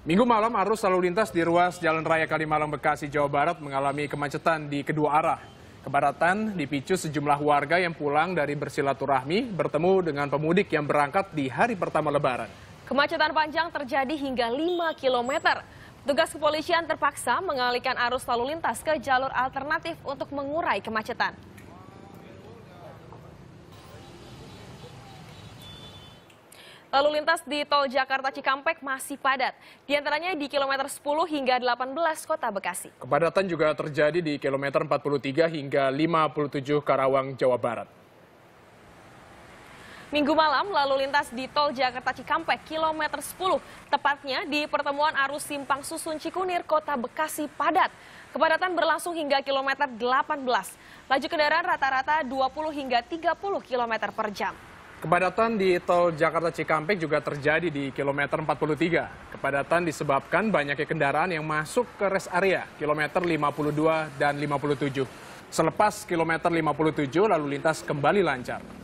Minggu malam arus lalu lintas di ruas Jalan Raya Kalimalang Bekasi Jawa Barat mengalami kemacetan di kedua arah. Kebaratan dipicu sejumlah warga yang pulang dari bersilaturahmi bertemu dengan pemudik yang berangkat di hari pertama lebaran. Kemacetan panjang terjadi hingga 5 km. Tugas kepolisian terpaksa mengalihkan arus lalu lintas ke jalur alternatif untuk mengurai kemacetan. Lalu lintas di tol Jakarta Cikampek masih padat, di antaranya di kilometer 10 hingga 18 Kota Bekasi. Kepadatan juga terjadi di kilometer 43 hingga 57 Karawang, Jawa Barat. Minggu malam lalu lintas di tol Jakarta Cikampek kilometer 10, tepatnya di pertemuan arus simpang Susun Cikunir, Kota Bekasi padat. Kepadatan berlangsung hingga kilometer 18. Laju kendaraan rata-rata 20 hingga 30 kilometer per jam. Kepadatan di tol Jakarta Cikampek juga terjadi di kilometer 43. Kepadatan disebabkan banyaknya kendaraan yang masuk ke rest area kilometer 52 dan 57. Selepas kilometer 57 lalu lintas kembali lancar.